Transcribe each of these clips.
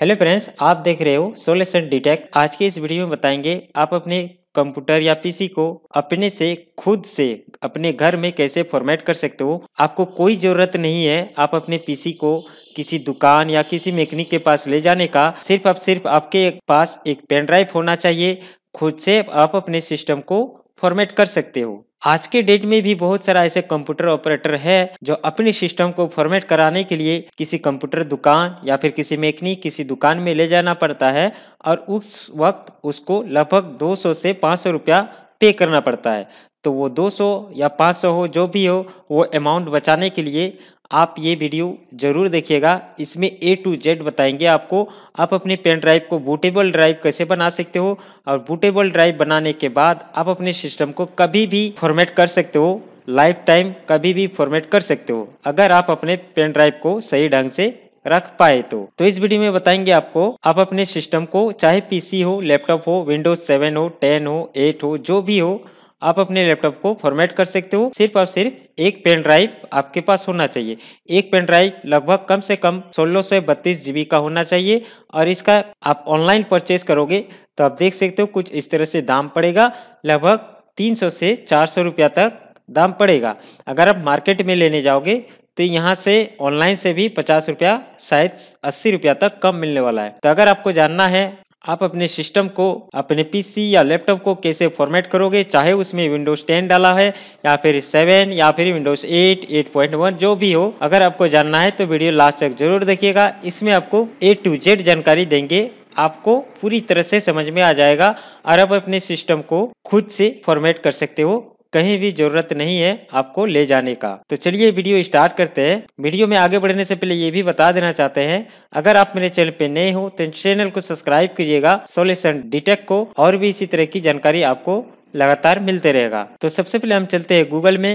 hello friends आप देख रहे हो सोल्यूशन डिटेक्ट आज के इस वीडियो में बताएंगे आप अपने कंप्यूटर या पीसी को अपने से खुद से अपने घर में कैसे फॉर्मेट कर सकते हो आपको कोई ज़रूरत नहीं है आप अपने पीसी को किसी दुकान या किसी मैकेनिक के पास ले जाने का सिर्फ आप सिर्फ आपके पास एक पेन ड्राइव होना चाहिए खुद से आप अपने सिस्टम को फॉर्मेट कर सकते हो आज के डेट में भी बहुत सारा ऐसे कंप्यूटर ऑपरेटर है जो अपने सिस्टम को फॉर्मेट कराने के लिए किसी कंप्यूटर दुकान या फिर किसी मैकेनिक किसी दुकान में ले जाना पड़ता है और उस वक्त उसको लगभग 200 से 500 रुपया पे करना पड़ता है तो वो 200 या 500 हो जो भी हो वो अमाउंट बचाने के लिए आप ये वीडियो ज़रूर देखिएगा इसमें ए टू जेड बताएंगे आपको आप अपने पेन ड्राइव को बूटेबल ड्राइव कैसे बना सकते हो और बूटेबल ड्राइव बनाने के बाद आप अपने सिस्टम को कभी भी फॉर्मेट कर सकते हो लाइफ टाइम कभी भी फॉर्मेट कर सकते हो अगर आप अपने पेन ड्राइव को सही ढंग से रख पाए तो तो इस वीडियो में बताएंगे आपको आप अपने सिस्टम को चाहे पीसी हो लैपटॉप हो विंडोज सेवन हो टेन हो एट हो जो भी हो आप अपने लैपटॉप को फॉर्मेट कर सकते हो सिर्फ और सिर्फ एक पेन ड्राइव आपके पास होना चाहिए एक पेन ड्राइव लगभग कम से कम सोलह सौ बत्तीस जीबी का होना चाहिए और इसका आप ऑनलाइन परचेज करोगे तो आप देख सकते हो कुछ इस तरह से दाम पड़ेगा लगभग तीन सौ से चार सौ रुपया तक दाम पड़ेगा अगर आप मार्केट में लेने जाओगे तो यहाँ से ऑनलाइन से भी पचास रुपया शायद अस्सी रुपया तक कम मिलने वाला है तो अगर आपको जानना है आप अपने सिस्टम को अपने पीसी या लैपटॉप को कैसे फॉर्मेट करोगे चाहे उसमें विंडोज 10 डाला है या फिर 7 या फिर विंडोज 8 8.1 जो भी हो अगर आपको जानना है तो वीडियो लास्ट तक जरूर देखिएगा इसमें आपको ए टू जेड जानकारी देंगे आपको पूरी तरह से समझ में आ जाएगा और आप अपने सिस्टम को खुद से फॉर्मेट कर सकते हो कहीं भी जरूरत नहीं है आपको ले जाने का तो चलिए वीडियो स्टार्ट करते हैं वीडियो में आगे बढ़ने से पहले ये भी बता देना चाहते हैं अगर आप मेरे चैनल पे नए हो तो चैनल को सब्सक्राइब कीजिएगा सोल्यूशन डिटेक को और भी इसी तरह की जानकारी आपको लगातार मिलते रहेगा तो सबसे पहले हम चलते हैं गूगल में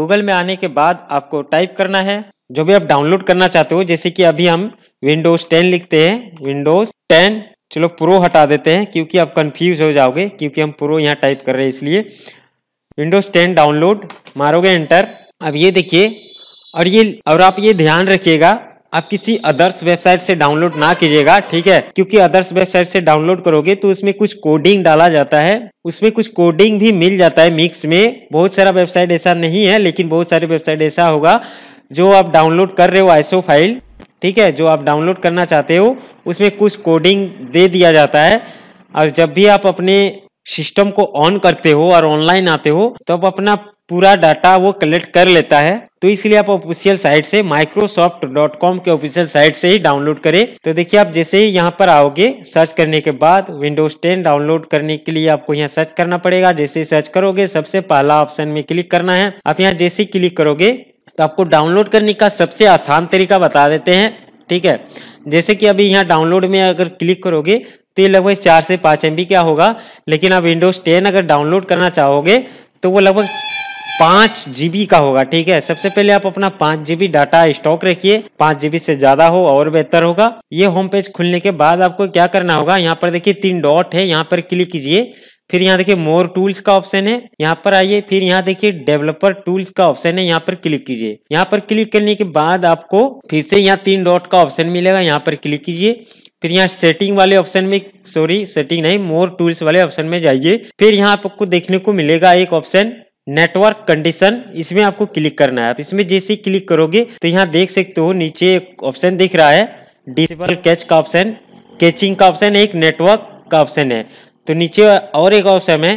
गूगल में आने के बाद आपको टाइप करना है जो भी आप डाउनलोड करना चाहते हो जैसे कि अभी हम विंडोज टेन लिखते हैं विंडोज टेन चलो प्रो हटा देते हैं क्योंकि आप कंफ्यूज हो जाओगे क्योंकि हम प्रो यहाँ टाइप कर रहे हैं इसलिए विंडोज टेन डाउनलोड मारोगे एंटर अब ये देखिए और ये और आप ये ध्यान रखिएगा आप किसी अदर्स वेबसाइट से डाउनलोड ना कीजिएगा ठीक है क्योंकि अदर्स वेबसाइट से डाउनलोड करोगे तो उसमें कुछ कोडिंग डाला जाता है उसमें कुछ कोडिंग भी मिल जाता है मिक्स में बहुत सारा वेबसाइट ऐसा नहीं है लेकिन बहुत सारे वेबसाइट ऐसा होगा जो आप डाउनलोड कर रहे हो आईसो फाइल ठीक है जो आप डाउनलोड करना चाहते हो उसमें कुछ कोडिंग दे दिया जाता है और जब भी आप अपने सिस्टम को ऑन करते हो और ऑनलाइन आते हो तो आप अपना पूरा डाटा वो कलेक्ट कर लेता है तो इसलिए आप ऑफिशियल साइट से माइक्रोसॉफ्ट डॉट कॉम के ऑफिशियल साइट से ही डाउनलोड करें तो देखिए आप जैसे ही यहाँ पर आओगे सर्च करने के बाद विंडोज 10 डाउनलोड करने के लिए आपको यहाँ सर्च करना पड़ेगा जैसे ही सर्च करोगे सबसे पहला ऑप्शन में क्लिक करना है आप यहाँ जैसे ही क्लिक करोगे तो आपको डाउनलोड करने का सबसे आसान तरीका बता देते हैं ठीक है जैसे कि अभी यहाँ डाउनलोड में अगर क्लिक करोगे तो ये लगभग चार से पाँच एम क्या होगा लेकिन आप विंडोज़ टेन अगर डाउनलोड करना चाहोगे तो वो लगभग पाँच जी का होगा ठीक है सबसे पहले आप अपना पाँच जीबी डाटा स्टॉक रखिए पाँच जीबी से ज़्यादा हो और बेहतर होगा ये होम पेज खुलने के बाद आपको क्या करना होगा यहाँ पर देखिए तीन डॉट है यहाँ पर क्लिक कीजिए फिर यहाँ देखिए मोर टूल्स का ऑप्शन है यहाँ पर आइए फिर यहाँ देखिए डेवलपर टूल्स का ऑप्शन है यहाँ पर क्लिक कीजिए यहाँ पर क्लिक करने के बाद आपको फिर से यहाँ तीन डॉट का ऑप्शन मिलेगा यहाँ पर क्लिक कीजिए फिर यहाँ सेटिंग वाले ऑप्शन में सॉरी सेटिंग नहीं मोर टूल्स वाले ऑप्शन में जाइए फिर यहाँ आपको देखने को मिलेगा एक ऑप्शन नेटवर्क कंडीशन इसमें आपको क्लिक करना है आप इसमें जैसे क्लिक करोगे तो यहाँ देख सकते हो नीचे एक ऑप्शन दिख रहा है डिसेबल कैच का ऑप्शन कैचिंग का ऑप्शन है एक नेटवर्क का ऑप्शन है तो नीचे और एक ऑप्शन है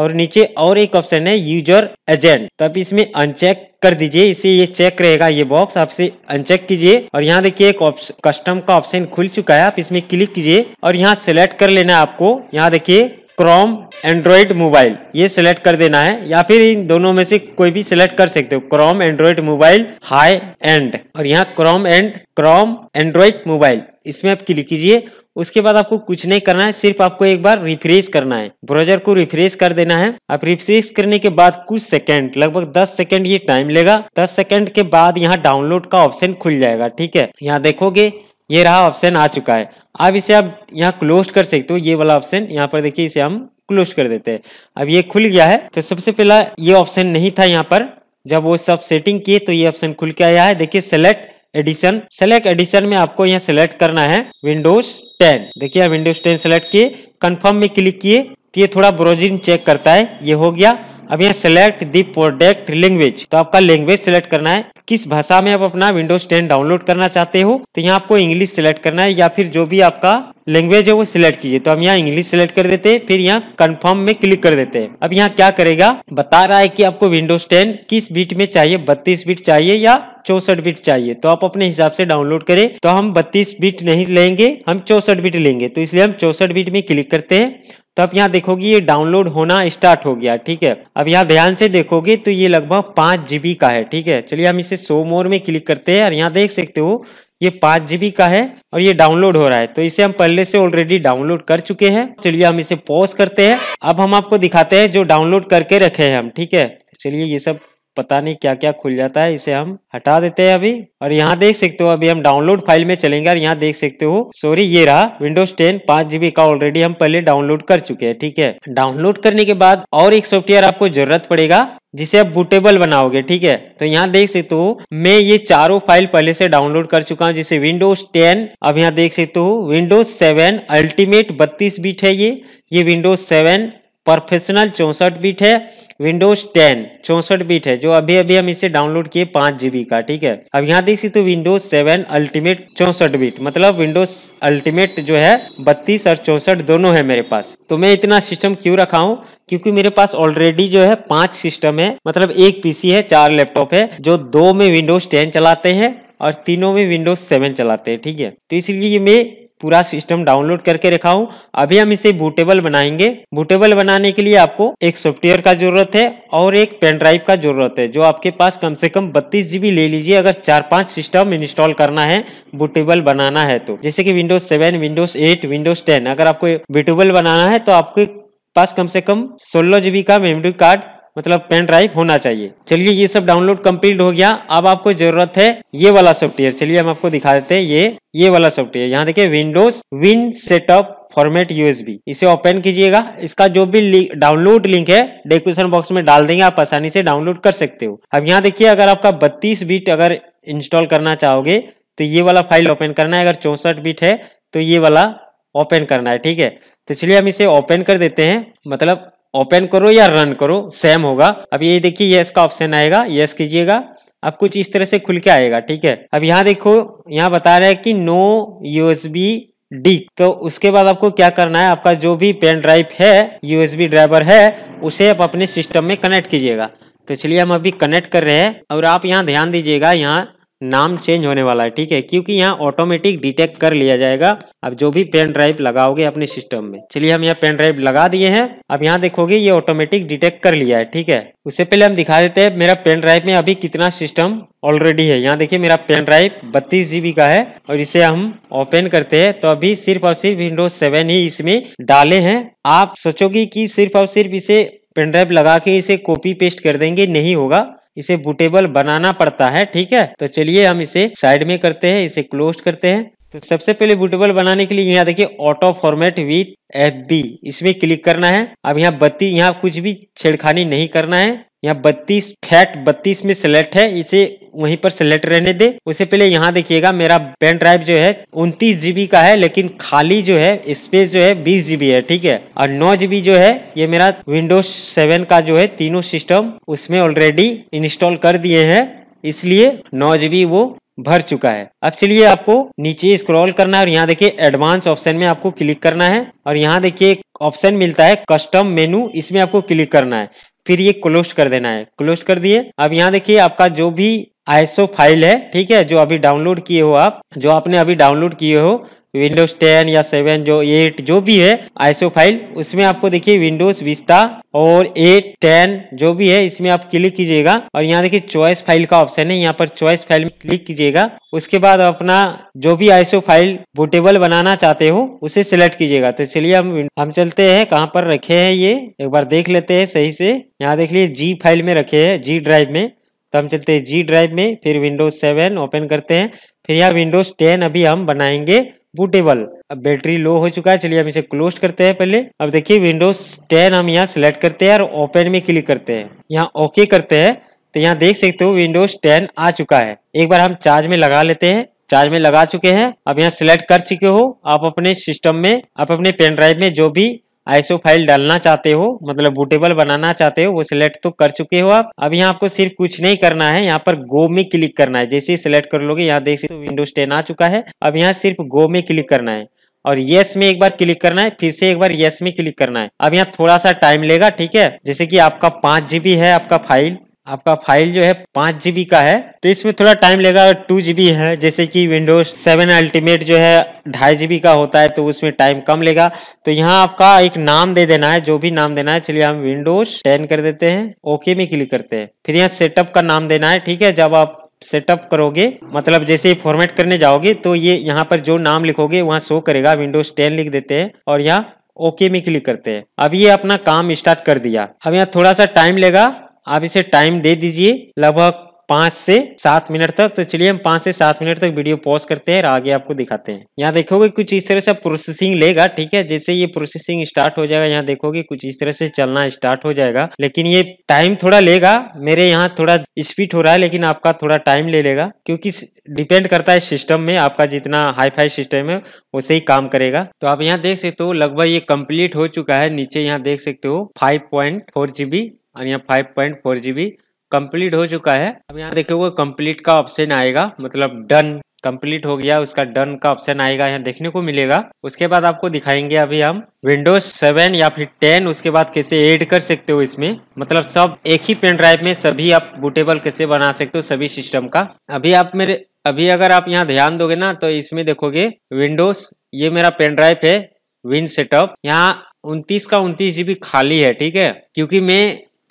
और नीचे और एक ऑप्शन है यूजर एजेंट तो आप इसमें अनचेक कर दीजिए इसे ये चेक रहेगा ये बॉक्स आपसे अनचेक कीजिए और यहाँ देखिए एक कस्टम का ऑप्शन खुल चुका है आप इसमें क्लिक कीजिए और यहाँ सेलेक्ट कर लेना है आपको यहाँ देखिए क्रोम एंड्रॉइड मोबाइल ये सिलेक्ट कर देना है या फिर इन दोनों में से कोई भी सिलेक्ट कर सकते हो Chrome Android mobile high end और यहाँ Chrome end Chrome Android mobile इसमें आप क्लिक कीजिए उसके बाद आपको कुछ नहीं करना है सिर्फ आपको एक बार रिफ्रेश करना है ब्राउजर को रिफ्रेश कर देना है आप रिफ्रेश करने के बाद कुछ सेकेंड लगभग दस सेकेंड ये टाइम लेगा दस सेकेंड के बाद यहाँ डाउनलोड का ऑप्शन खुल जाएगा ठीक है यहाँ देखोगे ये रहा ऑप्शन आ चुका है अब इसे आप यहाँ क्लोज कर सकते हो ये वाला ऑप्शन यहाँ पर देखिए इसे हम क्लोज कर देते है अब ये खुल गया है तो सबसे पहला ये ऑप्शन नहीं था यहाँ पर जब वो सब सेटिंग किए तो ये ऑप्शन खुल के आया है देखिए सेलेक्ट एडिशन सेलेक्ट एडिशन में आपको यहाँ सेलेक्ट करना है विंडोज 10 देखिए विंडोज 10 सेलेक्ट किए कंफर्म में क्लिक किए तो ये थोड़ा ब्राउजिंग चेक करता है ये हो गया अब ये सिलेक्ट दी प्रोडक्ट लैंग्वेज तो आपका लैंग्वेज सिलेक्ट करना है किस भाषा में आप अपना विंडोज 10 डाउनलोड करना चाहते हो तो यहाँ आपको इंग्लिश सिलेक्ट करना है या फिर जो भी आपका लैंग्वेज है वो सिलेक्ट कीजिए तो हम यहाँ इंग्लिश सिलेक्ट कर देते हैं फिर यहाँ कंफर्म में क्लिक कर देते हैं अब यहाँ क्या करेगा बता रहा है कि आपको विंडोज 10 किस बीट में चाहिए 32 बीट चाहिए या चौसठ बीट चाहिए तो आप अपने हिसाब से डाउनलोड करें तो हम बत्तीस बीट नहीं लेंगे हम चौसठ बीट लेंगे तो इसलिए हम चौसठ बीट में क्लिक करते हैं तो आप यहाँ देखोगे ये डाउनलोड होना स्टार्ट हो गया ठीक है अब यहाँ ध्यान से देखोगे तो ये लगभग पांच जीबी का है ठीक है चलिए हम इसे सो मोर में क्लिक करते हैं और यहाँ देख सकते हो ये पांच जीबी का है और ये डाउनलोड हो रहा है तो इसे हम पहले से ऑलरेडी डाउनलोड कर चुके हैं चलिए हम इसे पॉज करते हैं अब हम आपको दिखाते हैं जो डाउनलोड करके रखे हैं हम ठीक है चलिए ये सब पता नहीं क्या क्या खुल जाता है इसे हम हटा देते हैं अभी और यहाँ देख सकते हो अभी हम डाउनलोड फाइल में चलेंगे और यहाँ देख सकते हो सॉरी ये रहा विंडोज 10 पांच जीबी का ऑलरेडी हम पहले डाउनलोड कर चुके हैं ठीक है डाउनलोड करने के बाद और एक सॉफ्टवेयर आपको जरूरत पड़ेगा जिसे आप बूटेबल बनाओगे ठीक है तो यहाँ देख सकते हो मैं ये चारों फाइल पहले से डाउनलोड कर चुका हूँ जिसे विंडोज 10 अब यहाँ देख सकते हो विंडोज 7 अल्टीमेट 32 बीट है ये ये विंडोज 7 प्रोफेशनल चौसठ बीट है विंडोज टेन चौसठ बीट है जो अभी अभी हम इसे डाउनलोड किए पांच जीबी का ठीक है अब यहाँ देख सकते विंडोज सेवन अल्टीमेट चौसठ बीट मतलब विंडोज अल्टीमेट जो है बत्तीस और चौसठ दोनों है मेरे पास तो मैं इतना सिस्टम क्यों रखा हूँ क्योंकि मेरे पास ऑलरेडी जो है पांच सिस्टम है मतलब एक पीसी है चार लैपटॉप है जो दो में विंडोज टेन चलाते हैं और तीनों में विंडोज सेवन चलाते हैं ठीक है तो इसलिए मैं पूरा सिस्टम डाउनलोड करके रखा हूँ अभी हम इसे बूटेबल बनाएंगे बूटेबल बनाने के लिए आपको एक सॉफ्टवेयर का जरूरत है और एक पेन ड्राइव का जरूरत है जो आपके पास कम से कम बत्तीस जीबी ले लीजिए अगर चार पांच सिस्टम इंस्टॉल करना है बूटेबल बनाना है तो जैसे कि Windows seven Windows eight Windows ten अगर आपको बूटेबल बनाना है तो आपके पास कम से कम सोलह जीबी का मेमोरी कार्ड मतलब पेन ड्राइव होना चाहिए चलिए ये सब डाउनलोड कंप्लीट हो गया अब आपको जरूरत है ये वाला सॉफ्टवेयर चलिए हम आपको दिखा देते हैं ये ये वाला सॉफ्टवेयर यहाँ देखिए Windows win setup format USB इसे ओपन कीजिएगा इसका जो भी डाउनलोड लिंक है डिस्क्रिप्शन बॉक्स में डाल देंगे आप आसानी से डाउनलोड कर सकते हो अब यहाँ देखिए अगर आपका बत्तीस बीट अगर इंस्टॉल करना चाहोगे तो ये वाला फाइल ओपन करना है अगर चौसठ बीट है तो ये वाला ओपन करना है ठीक है तो चलिए हम इसे ओपन कर देते हैं मतलब ओपन करो या रन करो सेम होगा अब ये देखिए यस का ऑप्शन आएगा यस कीजिएगा अब कुछ इस तरह से खुल के आएगा ठीक है अब यहाँ देखो यहाँ बता रहा है कि नो यूएसबी डी तो उसके बाद आपको क्या करना है आपका जो भी पेन ड्राइव है यूएसबी ड्राइवर है उसे आप अपने सिस्टम में कनेक्ट कीजिएगा तो चलिए हम अभी कनेक्ट कर रहे हैं और आप यहाँ ध्यान दीजिएगा यहाँ नाम चेंज होने वाला है ठीक है क्योंकि यहाँ ऑटोमेटिक डिटेक्ट कर लिया जाएगा अब जो भी पेन ड्राइव लगाओगे अपने सिस्टम में चलिए हम यहाँ पेन ड्राइव लगा दिए हैं अब यहाँ देखोगे ये ऑटोमेटिक डिटेक्ट कर लिया है ठीक है उससे पहले हम दिखा देते हैं मेरा पेन ड्राइव में अभी कितना सिस्टम ऑलरेडी है यहाँ देखिए मेरा पेन ड्राइव बत्तीस जीबी का है और इसे हम ओपन करते हैं तो अभी सिर्फ और सिर्फ विंडोज सेवन ही इसमें डाले हैं आप सोचोगे की सिर्फ और सिर्फ इसे पेन ड्राइव लगा के इसे कॉपी पेस्ट कर देंगे नहीं होगा इसे बुटेबल बनाना पड़ता है ठीक है तो चलिए हम इसे साइड में करते हैं इसे क्लोज करते हैं तो सबसे पहले बुटेबल बनाने के लिए यहाँ देखिए auto format with F B इसमें क्लिक करना है अब यहाँ बत्ती यहाँ कुछ भी छेड़खानी नहीं करना है यहाँ बत्तीस फैट बत्तीस में सेलेक्ट है इसे वहीं पर सेलेक्ट रहने दे उससे पहले यहाँ देखिएगा मेरा पेन ड्राइव जो है उनतीस जीबी का है लेकिन खाली जो है स्पेस जो है बीस जीबी है ठीक है और नौ जीबी जो है ये मेरा विंडोज सेवन का जो है तीनों सिस्टम उसमें ऑलरेडी इंस्टॉल कर दिए हैं इसलिए नौ जीबी वो भर चुका है अब चलिए आपको नीचे स्क्रॉल करना है और यहाँ देखिए एडवांस ऑप्शन में आपको क्लिक करना है और यहाँ देखिए एक ऑप्शन मिलता है कस्टम मेनू इसमें आपको क्लिक करना है फिर ये क्लोज कर देना है क्लोज कर दिए अब यहाँ देखिए आपका जो भी आईसो फाइल है ठीक है जो अभी डाउनलोड किए हो आप जो आपने अभी डाउनलोड किए हो विंडोज 10 या 7 जो 8 जो भी है आईसो फाइल उसमें आपको देखिए विंडोज विस्ता और 8 10 जो भी है इसमें आप क्लिक कीजिएगा और यहाँ देखिए चॉइस फाइल का ऑप्शन है यहाँ पर चॉइस फाइल में क्लिक कीजिएगा उसके बाद अपना जो भी आईसो फाइल बुटेबल बनाना चाहते हो उसे सिलेक्ट कीजिएगा तो चलिए हम हम चलते हैं कहाँ पर रखे हैं ये एक बार देख लेते हैं सही से यहाँ देख लीजिए जी फाइल में रखे है जी ड्राइव में तो हम चलते हैं जी ड्राइव में फिर विंडोज सेवन ओपन करते हैं फिर यहाँ विंडोज टेन अभी हम बनाएंगे बूटेबल अब बैटरी लो हो चुका है चलिए हम इसे क्लोज करते हैं पहले अब देखिए विंडोज टेन हम यहाँ सेलेक्ट करते हैं और ओपन में क्लिक करते हैं यहाँ ओके करते हैं तो यहाँ देख सकते हो विंडोज टेन आ चुका है एक बार हम चार्ज में लगा लेते हैं चार्ज में लगा चुके हैं अब यहाँ सिलेक्ट कर चुके हो आप अपने सिस्टम में आप अपने पेन ड्राइव में जो भी आईसो फाइल डालना चाहते हो मतलब बुटेबल बनाना चाहते हो वो सिलेक्ट तो कर चुके हो आप अब यहाँ आपको सिर्फ कुछ नहीं करना है यहाँ पर गो में क्लिक करना है जैसे ही सिलेक्ट कर लोगे यहाँ देख सकते हो विंडोज टेन आ चुका है अब यहाँ सिर्फ गो में क्लिक करना है और यस में एक बार क्लिक करना है फिर से एक बार यस में क्लिक करना है अब यहाँ थोड़ा सा टाइम लेगा ठीक है जैसे कि आपका पांच जीबी है आपका फाइल आपका फाइल जो है पांच जीबी का है तो इसमें थोड़ा टाइम लेगा टू जीबी है जैसे कि विंडोज सेवन अल्टीमेट जो है ढाई जीबी का होता है तो उसमें टाइम कम लेगा तो यहाँ आपका एक नाम दे देना है जो भी नाम देना है चलिए हम विंडोज टेन कर देते हैं ओके में क्लिक करते हैं फिर यहाँ सेटअप का नाम देना है ठीक है जब आप सेटअप करोगे मतलब जैसे ही फॉर्मेट करने जाओगे तो ये यहाँ पर जो नाम लिखोगे वहाँ शो करेगा विंडोज टेन लिख देते हैं और यहाँ ओके में क्लिक करते हैं अब ये अपना काम स्टार्ट कर दिया अब यहाँ थोड़ा सा टाइम लेगा आप इसे टाइम दे दीजिए लगभग पांच से सात मिनट तक तो चलिए हम पांच से सात मिनट तक वीडियो पॉज करते हैं और आगे आपको दिखाते हैं यहाँ देखोगे कुछ इस तरह से प्रोसेसिंग लेगा ठीक है जैसे ये प्रोसेसिंग स्टार्ट हो जाएगा यहाँ देखोगे कुछ इस तरह से चलना स्टार्ट हो जाएगा लेकिन ये टाइम थोड़ा लेगा मेरे यहाँ थोड़ा स्पीड हो रहा है लेकिन आपका थोड़ा टाइम ले लेगा क्योंकि डिपेंड करता है सिस्टम में आपका जितना हाई फाई सिस्टम है उसे ही काम करेगा तो आप यहाँ देख सकते हो लगभग ये कंप्लीट हो चुका है नीचे यहाँ देख सकते हो फाइव पॉइंट फोर जीबी और यहाँ five point four G B complete हो चुका है अब यहाँ देखे हुए कम्प्लीट का ऑप्शन आएगा मतलब डन कम्प्लीट हो गया उसका डन का ऑप्शन आएगा यहाँ देखने को मिलेगा उसके बाद आपको दिखाएंगे अभी हम विंडोज सेवन या फिर टेन उसके बाद कैसे ऐड कर सकते हो इसमें मतलब सब एक ही पेन ड्राइव में सभी आप बुटेबल कैसे बना सकते हो सभी सिस्टम का अभी आप मेरे अभी अगर आप यहाँ ध्यान दोगे ना तो इसमें देखोगे विंडोज ये मेरा पेन ड्राइव है विन सेटअप यहाँ उन्तीस का उन्तीस जीबी खाली है ठीक है क्योंकि मैं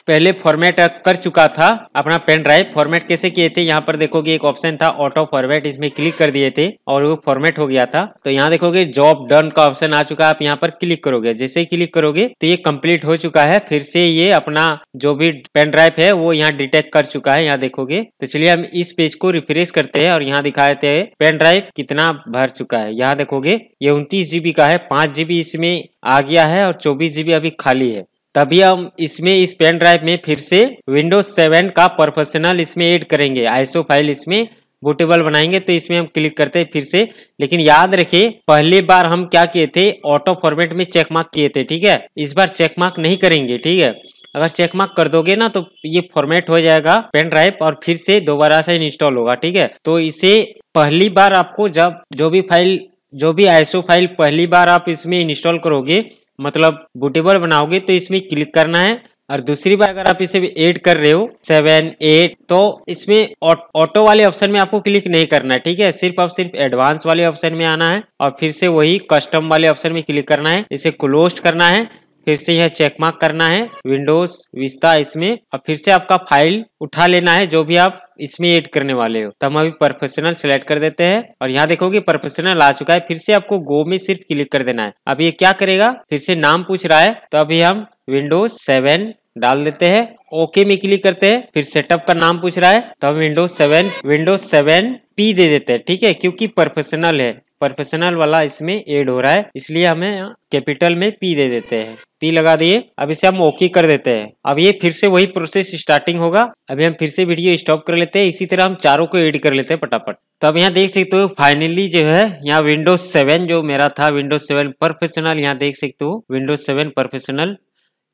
पहले फॉर्मेट कर चुका था अपना पेन ड्राइव फॉर्मेट कैसे किए थे यहाँ पर देखोगे एक ऑप्शन था ऑटो फॉर्मेट इसमें क्लिक कर दिए थे और वो फॉर्मेट हो गया था तो यहाँ देखोगे जॉब डन का ऑप्शन आ चुका है आप यहाँ पर क्लिक करोगे जैसे ही क्लिक करोगे तो ये कम्प्लीट हो चुका है फिर से ये अपना जो भी पेन ड्राइव है वो यहाँ डिटेक्ट कर चुका है यहाँ देखोगे तो चलिए हम इस पेज को रिफ्रेश करते हैं और यहाँ दिखाते है पेन ड्राइव कितना भर चुका है यहाँ देखोगे ये उन्तीस जीबी का है पांच जीबी इसमें आ गया है और चौबीस जीबी अभी खाली है तभी हम इसमें इस पेन ड्राइव में फिर से विंडोज सेवन का प्रोफेशनल इसमें ऐड करेंगे आईसो फाइल इसमें बुटेबल बनाएंगे तो इसमें हम क्लिक करते हैं फिर से लेकिन याद रखिए पहली बार हम क्या किए थे ऑटो फॉर्मेट में चेक मार्क किए थे ठीक है इस बार चेक मार्क नहीं करेंगे ठीक है अगर चेक मार्क कर दोगे ना तो ये फॉर्मेट हो जाएगा पेन ड्राइव और फिर से दोबारा से इंस्टॉल होगा ठीक है तो इसे पहली बार आपको जब जो भी फाइल जो भी आईसो फाइल पहली बार आप इसमें इंस्टॉल करोगे मतलब बुटेबल बनाओगे तो इसमें क्लिक करना है और दूसरी बार अगर आप इसे ऐड कर रहे हो सेवन एट तो इसमें ऑटो वाले ऑप्शन में आपको क्लिक नहीं करना है ठीक है सिर्फ आप सिर्फ एडवांस वाले ऑप्शन में आना है और फिर से वही कस्टम वाले ऑप्शन में क्लिक करना है इसे क्लोज करना है फिर से यह चेक मार्क करना है विंडोज विस्ता इसमें और फिर से आपका फाइल उठा लेना है जो भी आप इसमें ऐड करने वाले हो तो हम अभी प्रोफेशनल सेलेक्ट कर देते हैं और यहाँ देखो कि प्रोफेशनल आ चुका है फिर से आपको गो में सिर्फ क्लिक कर देना है अब ये क्या करेगा फिर से नाम पूछ रहा है तो अभी हम विंडोज सेवन डाल देते हैं ओके में क्लिक करते हैं फिर सेटअप का नाम पूछ रहा है तो हम Windows seven Windows seven P दे देते हैं ठीक है क्योंकि प्रोफेशनल है प्रोफेशनल वाला इसमें एड हो रहा है इसलिए हमें कैपिटल में पी दे देते हैं पी लगा दिए अब इसे हम ओके कर देते हैं अब ये फिर से वही प्रोसेस स्टार्टिंग होगा अभी हम फिर से वीडियो स्टॉप कर लेते हैं इसी तरह हम चारों को एड कर लेते हैं पटापट तो अब यहाँ देख सकते हो फाइनली जो है यहाँ विंडोज सेवन जो मेरा था विंडोज सेवन प्रोफेशनल यहाँ देख सकते हो विंडोज सेवन प्रोफेशनल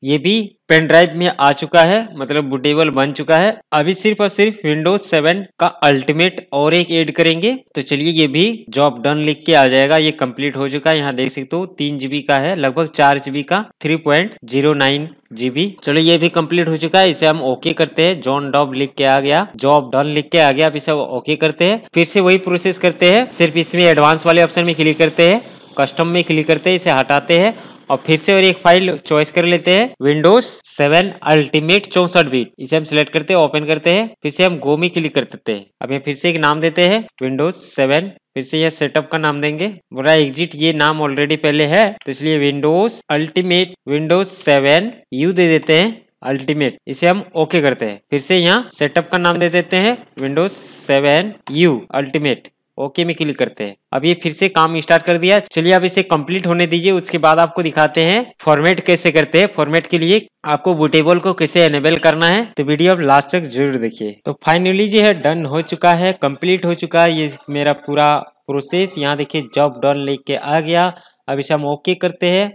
ये भी पेन ड्राइव में आ चुका है मतलब बुटेबल बन चुका है अभी सिर्फ और सिर्फ विंडोज 7 का अल्टीमेट और एक ऐड करेंगे तो चलिए ये भी जॉब डन लिख के आ जाएगा ये कंप्लीट हो चुका है यहाँ देख सकते हो तीन जीबी का है लगभग चार जीबी का three point zero nine GB चलो ये भी कंप्लीट हो चुका है इसे हम ओके करते हैं जॉन डॉब लिख के आ गया जॉब डन लिख के आ गया अब इसे ओके करते हैं फिर से वही प्रोसेस करते हैं सिर्फ इसमें एडवांस वाले ऑप्शन में क्लिक करते हैं कस्टम में क्लिक करते हैं इसे हटाते हैं और फिर से और एक फाइल चॉइस कर लेते हैं विंडोज सेवन अल्टीमेट चौसठ बीट इसे हम सिलेक्ट करते हैं ओपन करते हैं फिर से हम गो में क्लिक कर देते हैं अब ये फिर से एक नाम देते हैं विंडोज सेवन फिर से यह सेटअप का नाम देंगे बुरा एग्जिट ये नाम ऑलरेडी पहले है तो इसलिए Windows ultimate Windows seven U दे देते हैं अल्टीमेट इसे हम ओके करते हैं फिर से यहाँ सेटअप का नाम दे देते हैं Windows seven U ultimate okay में क्लिक करते हैं अब ये फिर से काम स्टार्ट कर दिया चलिए अब इसे कंप्लीट होने दीजिए उसके बाद आपको दिखाते हैं फॉर्मेट कैसे करते हैं फॉर्मेट के लिए आपको बुटेबल को कैसे एनेबल करना है तो वीडियो आप लास्ट तक जरूर देखिए तो फाइनली जो है डन हो चुका है कम्प्लीट हो चुका है ये मेरा पूरा प्रोसेस यहाँ देखिये जॉब डन ले के आ गया अब इसे हम ओके करते हैं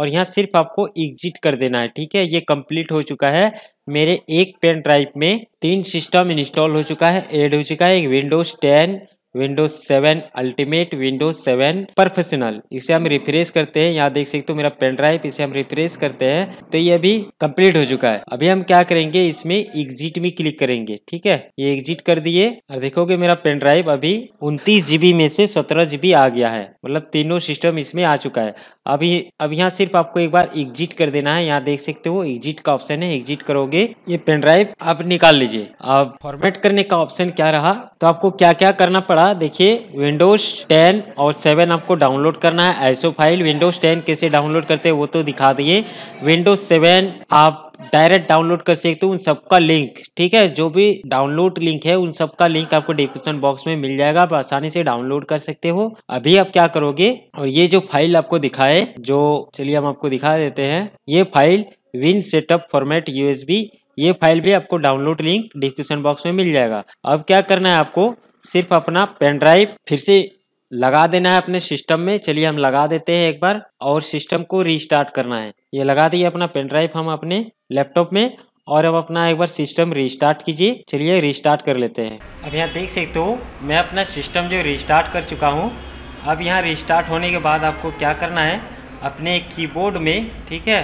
और यहाँ सिर्फ आपको एग्जिट कर देना है ठीक है ये कंप्लीट हो चुका है मेरे एक पेन ड्राइव में तीन सिस्टम इंस्टॉल हो चुका है ऐड हो चुका है एक Windows ten Windows seven ultimate Windows seven professional इसे हम रिफ्रेश करते हैं यहाँ देख सकते हो मेरा पेन ड्राइव इसे हम रिफ्रेश करते हैं तो ये अभी कंप्लीट हो चुका है अभी हम क्या करेंगे इसमें एग्जिट में क्लिक करेंगे ठीक है ये एग्जिट कर दिए और देखोगे मेरा पेन ड्राइव अभी उन्तीस जीबी में से सत्रह जीबी आ गया है मतलब तीनों सिस्टम इसमें आ चुका है अभी अब यहाँ सिर्फ आपको एक बार एग्जिट कर देना है यहाँ देख सकते हो एग्जिट का ऑप्शन है एग्जिट करोगे ये पेन ड्राइव आप निकाल लीजिए अब फॉर्मेट करने का ऑप्शन क्या रहा तो आपको क्या क्या करना पड़ा होगा देखिए विंडोज 10 और 7 आपको डाउनलोड करना है ऐसो फाइल विंडोज 10 कैसे डाउनलोड करते हैं वो तो दिखा दिए विंडोज 7 आप डायरेक्ट डाउनलोड कर सकते हो उन सबका लिंक ठीक है जो भी डाउनलोड लिंक है उन सबका लिंक आपको डिस्क्रिप्शन बॉक्स में मिल जाएगा आप आसानी से डाउनलोड कर सकते हो अभी आप क्या करोगे और ये जो फाइल आपको दिखाए जो चलिए हम आपको दिखा देते हैं ये file win setup format USB ये फाइल भी आपको डाउनलोड लिंक डिस्क्रिप्शन बॉक्स में मिल जाएगा अब क्या करना है आपको सिर्फ अपना पेन ड्राइव फिर से लगा देना है अपने सिस्टम में चलिए हम लगा देते हैं एक बार और सिस्टम को रीस्टार्ट करना है ये लगा दिए अपना पेन ड्राइव हम अपने लैपटॉप में और अब अपना एक बार सिस्टम रीस्टार्ट कीजिए चलिए रीस्टार्ट कर लेते हैं अब यहाँ देख सकते हो मैं अपना सिस्टम जो रीस्टार्ट कर चुका हूँ अब यहाँ रीस्टार्ट होने के बाद आपको क्या करना है अपने कीबोर्ड में ठीक है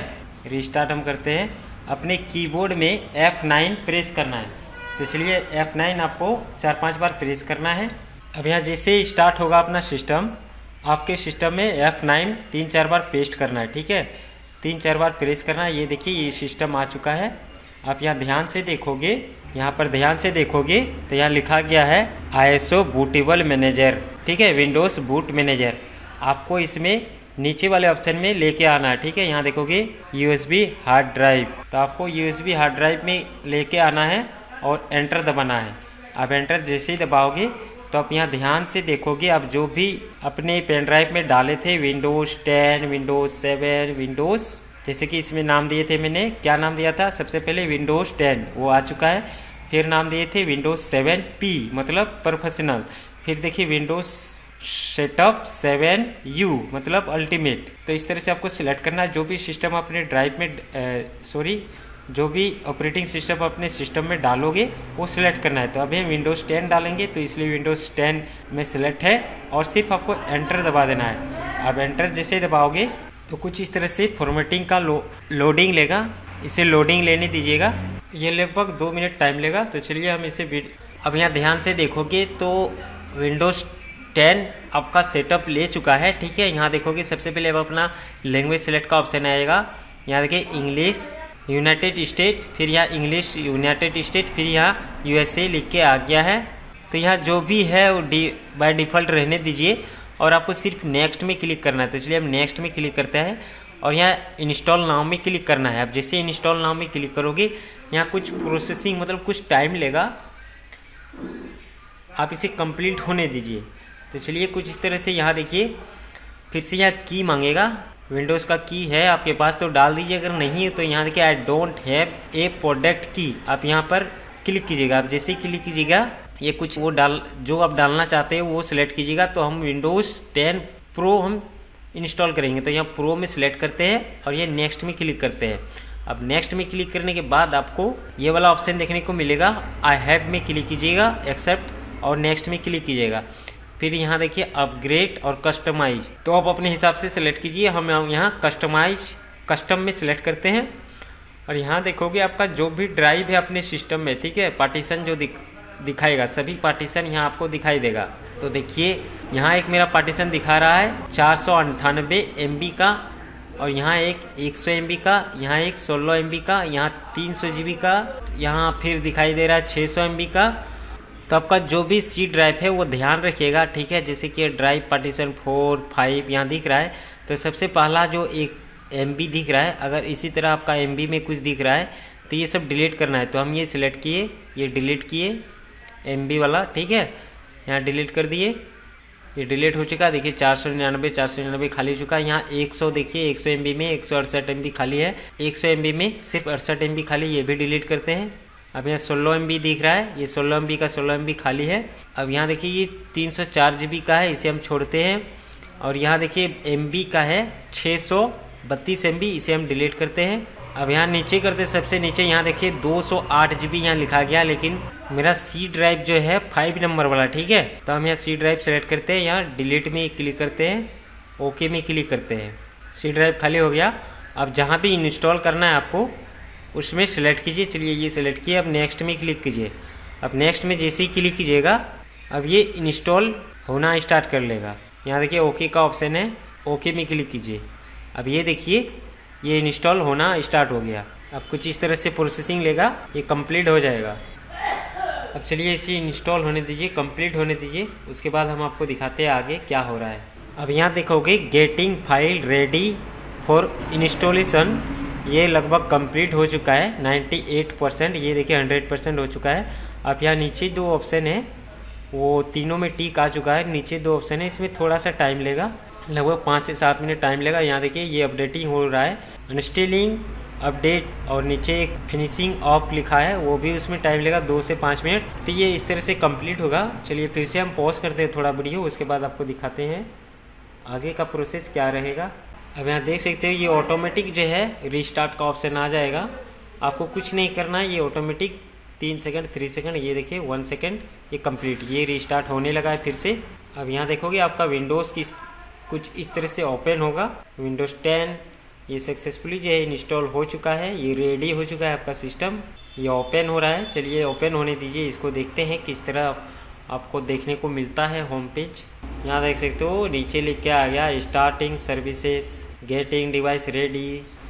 रीस्टार्ट हम करते हैं अपने कीबोर्ड में F9 प्रेस करना है तो चलिए F9 आपको चार पांच बार प्रेस करना है अब यहाँ जैसे ही स्टार्ट होगा अपना सिस्टम आपके सिस्टम में F9 तीन चार बार पेस्ट करना है ठीक है तीन चार बार प्रेस करना है ये देखिए ये सिस्टम आ चुका है आप यहाँ ध्यान से देखोगे यहाँ पर ध्यान से देखोगे तो यहाँ लिखा गया है ओ बूटेबल मैनेजर ठीक है विंडोज़ बूट मैनेजर आपको इसमें नीचे वाले ऑप्शन में लेके आना है ठीक है यहाँ देखोगे USB हार्ड ड्राइव तो आपको USB हार्ड ड्राइव में लेके आना है और एंटर दबाना है आप एंटर जैसे ही दबाओगे तो आप यहाँ ध्यान से देखोगे आप जो भी अपने पेन ड्राइव में डाले थे Windows ten Windows seven Windows जैसे कि इसमें नाम दिए थे मैंने क्या नाम दिया था सबसे पहले विंडोज़ टेन वो आ चुका है फिर नाम दिए थे विंडोज़ सेवन पी मतलब प्रोफेशनल फिर देखिए विंडोज़ सेटअप सेवन यू मतलब अल्टीमेट तो इस तरह से आपको सिलेक्ट करना है जो भी सिस्टम अपने ड्राइव में सॉरी जो भी ऑपरेटिंग सिस्टम अपने सिस्टम में डालोगे वो सिलेक्ट करना है तो अभी हम विंडोज़ टेन डालेंगे तो इसलिए विंडोज़ टेन में सिलेक्ट है और सिर्फ आपको एंटर दबा देना है अब एंटर जैसे दबाओगे तो कुछ इस तरह से फॉर्मेटिंग का लो, लोडिंग लेगा इसे लोडिंग लेने दीजिएगा ये लगभग दो मिनट टाइम लेगा तो चलिए हम इसे अब यहाँ ध्यान से देखोगे तो विंडोज़ टेन आपका सेटअप ले चुका है ठीक है यहाँ देखोगे सबसे पहले अब अपना लैंग्वेज सेलेक्ट का ऑप्शन आएगा यहाँ देखिए इंग्लिश यूनाइटेड स्टेट फिर यहाँ इंग्लिश यूनाइटेड स्टेट फिर यहाँ यूएसए लिख के आ गया है तो यहाँ जो भी है वो डी बाई डिफ़ॉल्ट रहने दीजिए और आपको सिर्फ नेक्स्ट में क्लिक करना है तो चलिए हम नेक्स्ट में क्लिक करते हैं और यहाँ इंस्टॉल नाव में क्लिक करना है आप जैसे इंस्टॉल नाव में क्लिक करोगे यहाँ कुछ प्रोसेसिंग मतलब कुछ टाइम लेगा आप इसे कंप्लीट होने दीजिए तो चलिए कुछ इस तरह से यहाँ देखिए फिर से यहाँ की मांगेगा विंडोज़ का की है आपके पास तो डाल दीजिए अगर नहीं है तो यहाँ देखिए I don't have a product की आप यहाँ पर क्लिक कीजिएगा आप जैसे ही क्लिक कीजिएगा ये कुछ वो डाल जो आप डालना चाहते हैं वो सिलेक्ट कीजिएगा तो हम विंडोज़ टेन प्रो हम इंस्टॉल करेंगे तो यहाँ प्रो में सिलेक्ट करते हैं और ये नेक्स्ट में क्लिक करते हैं अब नेक्स्ट में क्लिक करने के बाद आपको ये वाला ऑप्शन देखने को मिलेगा आई हैव में क्लिक कीजिएगा एक्सेप्ट और नेक्स्ट में क्लिक कीजिएगा फिर यहाँ देखिए अपग्रेड और कस्टमाइज तो आप अपने हिसाब से सिलेक्ट कीजिए हम यहाँ कस्टमाइज कस्टम में सिलेक्ट करते हैं और यहाँ देखोगे आपका जो भी ड्राइव है अपने सिस्टम में ठीक है पार्टीशन जो दिख दिखाएगा सभी पार्टीशन यहाँ आपको दिखाई देगा तो देखिए यहाँ एक मेरा पार्टीशन दिखा रहा है चार सौ अंठानबे एम बी का और यहाँ एक एक सौ एम बी का यहाँ एक सोलह एम बी का यहाँ तीन सौ जी बी का यहाँ फिर दिखाई दे रहा है छः सौ एम बी का तो आपका जो भी सी ड्राइव है वो ध्यान रखिएगा ठीक है जैसे कि ड्राइव पार्टीशन फोर फाइव यहाँ दिख रहा है तो सबसे पहला जो एक एम दिख रहा है अगर इसी तरह आपका एम में कुछ दिख रहा है तो ये सब डिलीट करना है तो हम ये सिलेक्ट किए ये डिलीट किए एम वाला ठीक है यहाँ डिलीट कर दिए ये डिलीट हो चुका देखिए चार सौ निन्यानबे चार सौ निन्यानबे खाली हो चुका है यहाँ एक सौ देखिए एक सौ एम में एक सौ अड़सठ एम खाली है एक सौ एम में सिर्फ अड़सठ एम खाली ये भी डिलीट करते हैं अब यहाँ सोलह एम दिख रहा है ये सोलह एम का सोलह एम खाली है अब यहाँ देखिए ये तीन सौ चार जी का है इसे हम छोड़ते हैं और यहाँ देखिए एम का है छः सौ बत्तीस एम इसे हम डिलीट करते हैं अब यहाँ नीचे करते सबसे नीचे यहाँ देखिए दो सौ आठ जी बी यहाँ लिखा गया लेकिन मेरा सी ड्राइव जो है फाइव नंबर वाला ठीक है तो हम यहाँ सी ड्राइव सेलेक्ट करते हैं यहाँ डिलीट में क्लिक करते हैं ओके में क्लिक करते हैं सी ड्राइव खाली हो गया अब जहाँ भी इंस्टॉल करना है आपको उसमें सेलेक्ट कीजिए चलिए ये सेलेक्ट किया अब नेक्स्ट में क्लिक कीजिए अब नेक्स्ट में जैसे ही क्लिक कीजिएगा अब ये इंस्टॉल होना स्टार्ट कर लेगा यहाँ देखिए ओके का ऑप्शन है ओके में क्लिक कीजिए अब ये देखिए ये इंस्टॉल होना स्टार्ट हो गया अब कुछ इस तरह से प्रोसेसिंग लेगा ये कम्प्लीट हो जाएगा अब चलिए इसे इंस्टॉल होने दीजिए कम्प्लीट होने दीजिए उसके बाद हम आपको दिखाते हैं आगे क्या हो रहा है अब यहाँ देखोगे getting file ready for installation ये लगभग कंप्लीट हो चुका है 98 परसेंट ये देखिए 100 परसेंट हो चुका है अब यहाँ नीचे दो ऑप्शन है वो तीनों में टीक आ चुका है नीचे दो ऑप्शन है इसमें थोड़ा सा टाइम लेगा लगभग पाँच से सात मिनट टाइम लेगा यहाँ देखिए ये अपडेटिंग हो रहा है अनस्टेलिंग अपडेट और नीचे एक फिनिशिंग ऑफ लिखा है वो भी उसमें टाइम लेगा दो से पाँच मिनट तो ये इस तरह से कंप्लीट होगा चलिए फिर से हम पॉज करते हैं थोड़ा वीडियो उसके बाद आपको दिखाते हैं आगे का प्रोसेस क्या रहेगा अब यहाँ देख सकते हो ये ऑटोमेटिक जो है रिस्टार्ट का ऑप्शन आ जाएगा आपको कुछ नहीं करना है ये ऑटोमेटिक तीन सेकंड थ्री सेकंड ये देखिए वन सेकंड ये कंप्लीट ये रिस्टार्ट होने लगा है फिर से अब यहाँ देखोगे आपका विंडोज़ की कुछ इस तरह से ओपन होगा विंडोज़ टेन ये सक्सेसफुली जो है इंस्टॉल हो चुका है ये रेडी हो चुका है आपका सिस्टम ये ओपन हो रहा है चलिए ओपन होने दीजिए इसको देखते हैं किस तरह आपको देखने को मिलता है होम पेज यहाँ देख सकते हो नीचे लिख के आ गया starting services getting device ready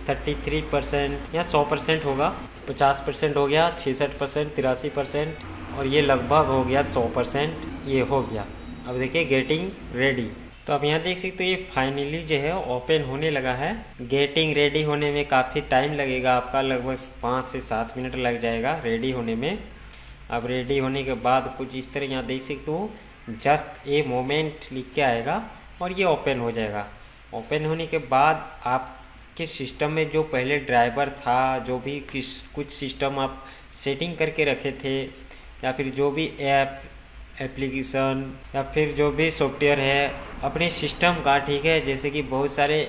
thirty three percent या सौ परसेंट होगा पचास परसेंट हो गया छसठ परसेंट तिरासी परसेंट और ये लगभग हो गया सौ परसेंट ये हो गया अब देखिए गेटिंग रेडी तो अब यहाँ देख सकते हो ये फाइनली जो है ओपन होने लगा है गेटिंग रेडी होने में काफ़ी टाइम लगेगा आपका लगभग पाँच से सात मिनट लग जाएगा रेडी होने में अब रेडी होने के बाद कुछ इस तरह यहाँ देख सकते हो जस्ट ए मोमेंट लिख के आएगा और ये ओपन हो जाएगा ओपन होने के बाद आपके सिस्टम में जो पहले ड्राइवर था जो भी किस कुछ सिस्टम आप सेटिंग करके रखे थे या फिर जो भी ऐप एप्लीकेशन या फिर जो भी सॉफ्टवेयर है अपने सिस्टम का ठीक है जैसे कि बहुत सारे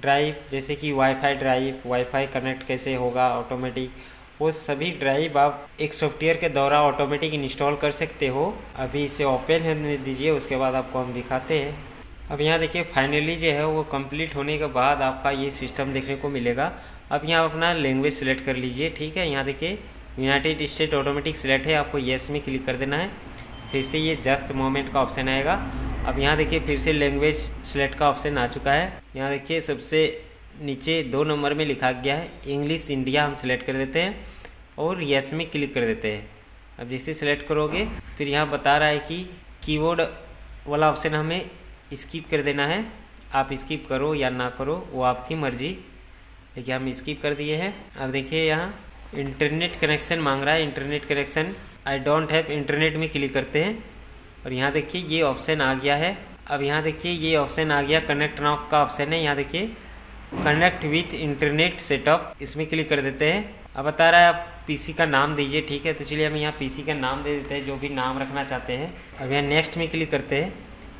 ड्राइव जैसे कि वाईफाई ड्राइव वाईफाई कनेक्ट कैसे होगा ऑटोमेटिक वो सभी ड्राइव आप एक सॉफ्टवेयर के द्वारा ऑटोमेटिक इंस्टॉल कर सकते हो अभी इसे ओपन होने दीजिए उसके बाद आपको हम दिखाते हैं अब यहाँ देखिए फाइनली जो है वो कंप्लीट होने के बाद आपका ये सिस्टम देखने को मिलेगा अब यहाँ अपना लैंग्वेज सेलेक्ट कर लीजिए ठीक है यहाँ देखिए यूनाइटेड स्टेट ऑटोमेटिक सेलेक्ट है आपको येस में क्लिक कर देना है फिर से ये जस्ट मोमेंट का ऑप्शन आएगा अब यहाँ देखिए फिर से लैंग्वेज सेलेक्ट का ऑप्शन आ चुका है यहाँ देखिए सबसे नीचे दो नंबर में लिखा गया है इंग्लिश इंडिया हम सेलेक्ट कर देते हैं और यस में क्लिक कर देते हैं अब जैसे सेलेक्ट करोगे फिर यहाँ बता रहा है कि कीबोर्ड वाला ऑप्शन हमें स्किप कर देना है आप स्किप करो या ना करो वो आपकी मर्जी देखिए हम स्किप कर दिए हैं अब देखिए यहाँ इंटरनेट कनेक्शन मांग रहा है internet connection I don't have internet में क्लिक करते हैं और यहाँ देखिए ये ऑप्शन आ गया है अब यहाँ देखिए ये ऑप्शन आ गया कनेक्ट नाउ का ऑप्शन है यहाँ देखिए कनेक्ट विथ इंटरनेट सेटअप इसमें क्लिक कर देते हैं अब बता रहा है आप पीसी का नाम दीजिए ठीक है तो चलिए हम यहाँ पीसी का नाम दे देते हैं जो भी नाम रखना चाहते हैं अब यहाँ नेक्स्ट में क्लिक करते हैं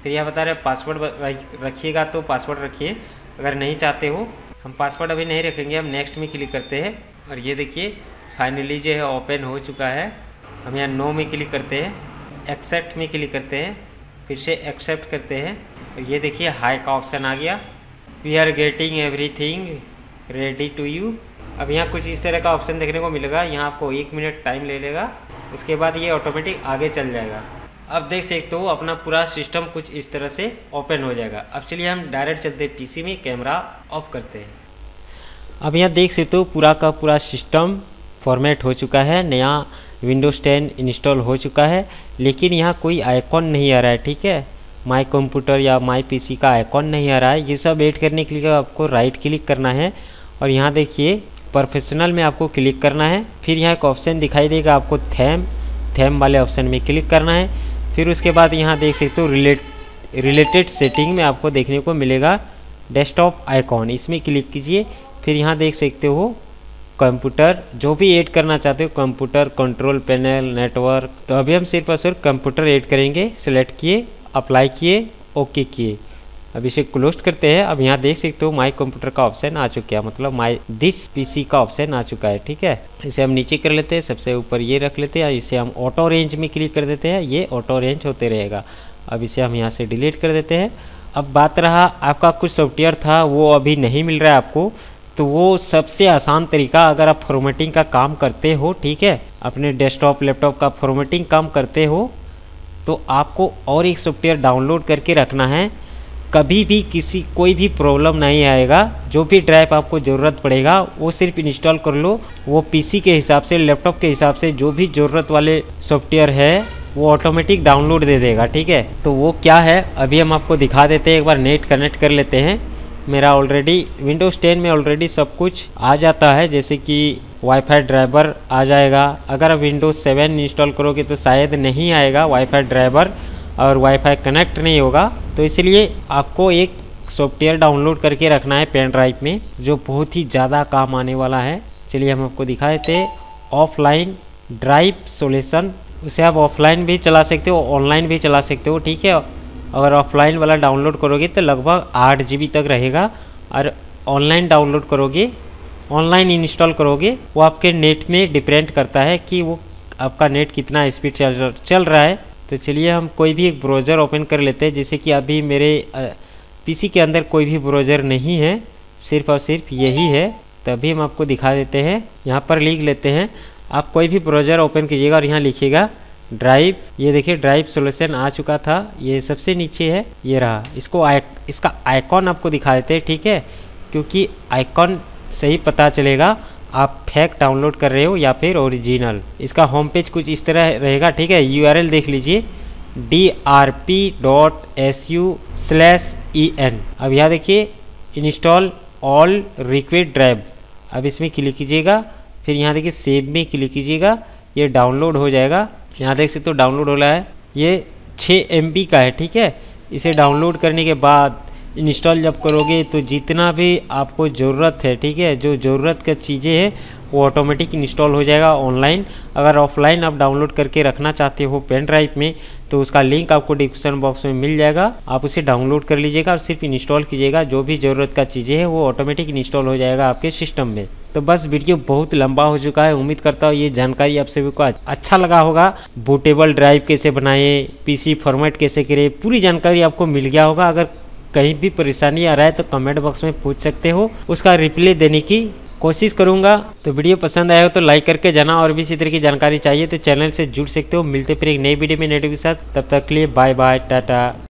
फिर यहाँ बता रहे हैं पासवर्ड रखिएगा तो पासवर्ड रखिए अगर नहीं चाहते हो हम पासवर्ड अभी नहीं रखेंगे हम नेक्स्ट में क्लिक करते हैं और ये देखिए फाइनली जो है ओपन हो चुका है हम यहाँ नो में क्लिक करते हैं एक्सेप्ट में क्लिक करते हैं फिर से एक्सेप्ट करते हैं और ये देखिए हाई का ऑप्शन आ गया we are getting everything ready to you अब यहाँ कुछ इस तरह का ऑप्शन देखने को मिलेगा यहाँ आपको एक मिनट टाइम ले लेगा उसके बाद ये ऑटोमेटिक आगे चल जाएगा अब देख सकते हो अपना पूरा सिस्टम कुछ इस तरह से ओपन हो जाएगा अब चलिए हम डायरेक्ट चलते हैं पीसी में कैमरा ऑफ करते हैं अब यहाँ देख सकते हो पूरा का पूरा सिस्टम फॉर्मेट हो चुका है नया विंडोज़ 10 इंस्टॉल हो चुका है लेकिन यहाँ कोई आइकॉन नहीं आ रहा है ठीक है माई कंप्यूटर या माई पीसी का आइकॉन नहीं आ रहा है ये सब ऐड करने के लिए आपको राइट क्लिक करना है और यहाँ देखिए प्रोफेशनल में आपको क्लिक करना है फिर यहाँ एक ऑप्शन दिखाई देगा आपको थैम थैम वाले ऑप्शन में क्लिक करना है फिर उसके बाद यहाँ देख सकते हो रिलेट रिलेटेड सेटिंग में आपको देखने को मिलेगा डेस्कटॉप आइकॉन इसमें क्लिक कीजिए फिर यहाँ देख सकते हो कंप्यूटर जो भी ऐड करना चाहते हो कंप्यूटर कंट्रोल पैनल नेटवर्क तो अभी हम सिर्फ और सिर्फ कंप्यूटर ऐड करेंगे सेलेक्ट किए अप्लाई किए ओके किए अब इसे क्लोज करते हैं अब यहाँ देख सकते हो माई कंप्यूटर का ऑप्शन आ चुका है मतलब माई दिस पीसी का ऑप्शन आ चुका है ठीक है इसे हम नीचे कर लेते हैं सबसे ऊपर ये रख लेते हैं इसे हम ऑटो रेंज में क्लिक कर देते हैं ये ऑटो रेंज होते रहेगा अब इसे हम यहाँ से डिलीट कर देते हैं अब बात रहा आपका कुछ सॉफ्टवेयर था वो अभी नहीं मिल रहा है आपको तो वो सबसे आसान तरीका अगर आप फॉर्मेटिंग का काम करते हो ठीक है अपने डेस्कटॉप लैपटॉप का फॉर्मेटिंग काम करते हो तो आपको और एक सॉफ्टवेयर डाउनलोड करके रखना है कभी भी किसी कोई भी प्रॉब्लम नहीं आएगा जो भी ड्राइव आपको ज़रूरत पड़ेगा वो सिर्फ इंस्टॉल कर लो वो पीसी के हिसाब से लैपटॉप के हिसाब से जो भी ज़रूरत वाले सॉफ्टवेयर है वो ऑटोमेटिक डाउनलोड दे देगा ठीक है तो वो क्या है अभी हम आपको दिखा देते हैं एक बार नेट कनेक्ट कर लेते हैं मेरा ऑलरेडी विंडोज़ 10 में ऑलरेडी सब कुछ आ जाता है जैसे कि वाईफाई ड्राइवर आ जाएगा अगर आप विंडोज़ 7 इंस्टॉल करोगे तो शायद नहीं आएगा वाईफाई ड्राइवर और वाईफाई कनेक्ट नहीं होगा तो इसलिए आपको एक सॉफ्टवेयर डाउनलोड करके रखना है पेन ड्राइव में जो बहुत ही ज़्यादा काम आने वाला है चलिए हम आपको दिखा देते ऑफलाइन ड्राइव सोल्यूशन उसे आप ऑफलाइन भी चला सकते हो ऑनलाइन भी चला सकते हो ठीक है अगर ऑफलाइन वाला डाउनलोड करोगे तो लगभग आठ जी तक रहेगा और ऑनलाइन डाउनलोड करोगे ऑनलाइन इंस्टॉल करोगे वो आपके नेट में डिपेंड करता है कि वो आपका नेट कितना स्पीड चल चल रहा है तो चलिए हम कोई भी एक ब्राउज़र ओपन कर लेते हैं जैसे कि अभी मेरे पीसी के अंदर कोई भी ब्राउज़र नहीं है सिर्फ और सिर्फ यही है तभी हम आपको दिखा देते हैं यहाँ पर लिख लेते हैं आप कोई भी ब्राउज़र ओपन कीजिएगा और यहाँ लिखिएगा ड्राइव ये देखिए ड्राइव सोल्यूशन आ चुका था ये सबसे नीचे है ये रहा इसको आए, इसका आइकॉन आपको दिखा देते हैं ठीक है क्योंकि आइकॉन से ही पता चलेगा आप फैक डाउनलोड कर रहे हो या फिर ओरिजिनल इसका होम पेज कुछ इस तरह रहेगा ठीक है यू देख लीजिए D R P dot S U slash E N अब यहाँ देखिए इंस्टॉल ऑल रिक्वेड ड्राइव अब इसमें क्लिक कीजिएगा फिर यहाँ देखिए सेव में क्लिक कीजिएगा ये डाउनलोड हो जाएगा यहाँ देख सकते हो डाउनलोड हो रहा है ये छः एम का है ठीक है इसे डाउनलोड करने के बाद इंस्टॉल जब करोगे तो जितना भी आपको ज़रूरत है ठीक है जो ज़रूरत का चीज़ें हैं वो ऑटोमेटिक इंस्टॉल हो जाएगा ऑनलाइन अगर ऑफलाइन आप डाउनलोड करके रखना चाहते हो पेन ड्राइव में तो उसका लिंक आपको डिस्क्रिप्शन बॉक्स में मिल जाएगा आप उसे डाउनलोड कर लीजिएगा और सिर्फ इंस्टॉल कीजिएगा जो भी ज़रूरत का चीज़ें है वो ऑटोमेटिक इंस्टॉल हो जाएगा आपके सिस्टम में तो बस वीडियो बहुत लंबा हो चुका है उम्मीद करता हूँ ये जानकारी आप सभी को अच्छा लगा होगा बूटेबल ड्राइव कैसे बनाए पीसी फॉर्मेट कैसे करें पूरी जानकारी आपको मिल गया होगा अगर कहीं भी परेशानी आ रहा है तो कमेंट बॉक्स में पूछ सकते हो उसका रिप्ले देने की कोशिश करूँगा तो वीडियो पसंद आया हो तो लाइक करके जाना और भी इसी तरह की जानकारी चाहिए तो चैनल से जुड़ सकते हो मिलते फिर एक नई वीडियो में नेटवर्क के साथ तब तक के लिए बाय बाय टाटा